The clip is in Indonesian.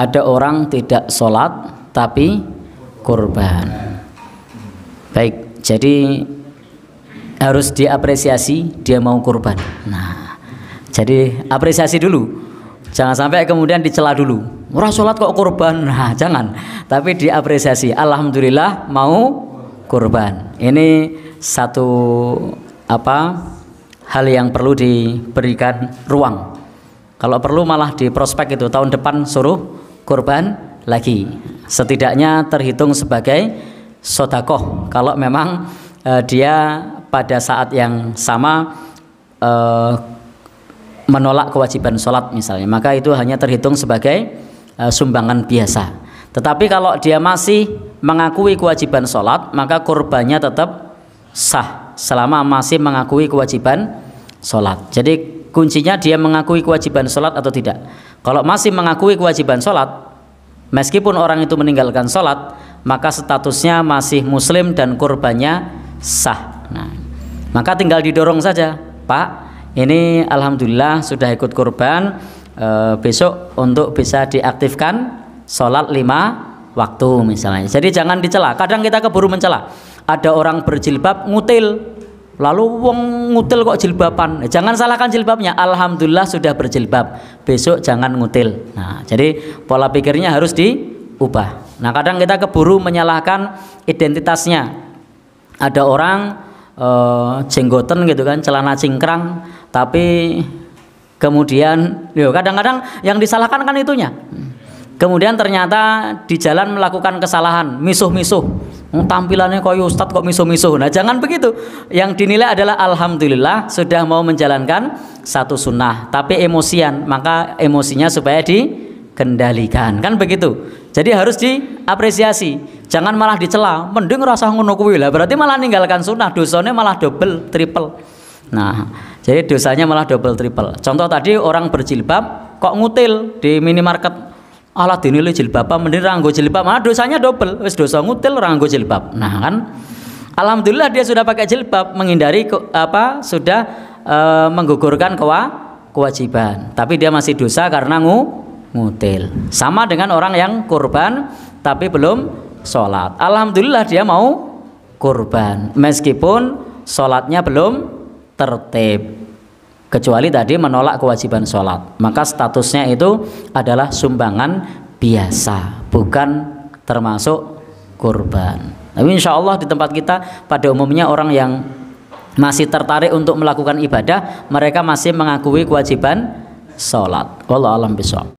ada orang tidak sholat tapi kurban baik jadi harus diapresiasi dia mau kurban nah jadi apresiasi dulu jangan sampai kemudian dicela dulu murah sholat kok kurban nah jangan tapi diapresiasi alhamdulillah mau kurban ini satu apa hal yang perlu diberikan ruang kalau perlu malah di prospek itu tahun depan suruh kurban lagi setidaknya terhitung sebagai sodakoh kalau memang eh, dia pada saat yang sama eh, menolak kewajiban sholat misalnya maka itu hanya terhitung sebagai eh, sumbangan biasa tetapi kalau dia masih mengakui kewajiban sholat maka kurbannya tetap sah selama masih mengakui kewajiban sholat jadi kuncinya dia mengakui kewajiban sholat atau tidak kalau masih mengakui kewajiban sholat meskipun orang itu meninggalkan sholat maka statusnya masih muslim dan kurbannya sah nah, maka tinggal didorong saja pak ini alhamdulillah sudah ikut kurban e, besok untuk bisa diaktifkan sholat lima waktu misalnya jadi jangan dicela kadang kita keburu mencela ada orang berjilbab ngutil Lalu wong ngutil kok jilbaban. Jangan salahkan jilbabnya. Alhamdulillah sudah berjilbab. Besok jangan ngutil. Nah, jadi pola pikirnya harus diubah. Nah, kadang kita keburu menyalahkan identitasnya. Ada orang e, jenggoten gitu kan, celana cingkrang, tapi kemudian, yo kadang-kadang yang disalahkan kan itunya. Kemudian ternyata di jalan melakukan kesalahan, misuh-misuh. Hmm, tampilannya kau ya ustadz kok miso miso? nah jangan begitu yang dinilai adalah alhamdulillah sudah mau menjalankan satu sunnah tapi emosian maka emosinya supaya dikendalikan kan begitu jadi harus diapresiasi jangan malah dicela mending rasa ngono lah berarti malah ninggalkan sunnah dosanya malah double triple nah jadi dosanya malah double triple contoh tadi orang berjilbab kok ngutil di minimarket Allah dinilai jilbab apa mending ranggo jilbab ah dosanya double wis dosa ngutil ranggo jilbab nah kan Alhamdulillah dia sudah pakai jilbab menghindari ke, apa sudah e, menggugurkan kewa, kewajiban tapi dia masih dosa karena ngu, ngutil sama dengan orang yang kurban tapi belum sholat Alhamdulillah dia mau kurban meskipun sholatnya belum tertib kecuali tadi menolak kewajiban sholat maka statusnya itu adalah sumbangan biasa bukan termasuk kurban tapi insya Allah di tempat kita pada umumnya orang yang masih tertarik untuk melakukan ibadah mereka masih mengakui kewajiban sholat Allah alam besok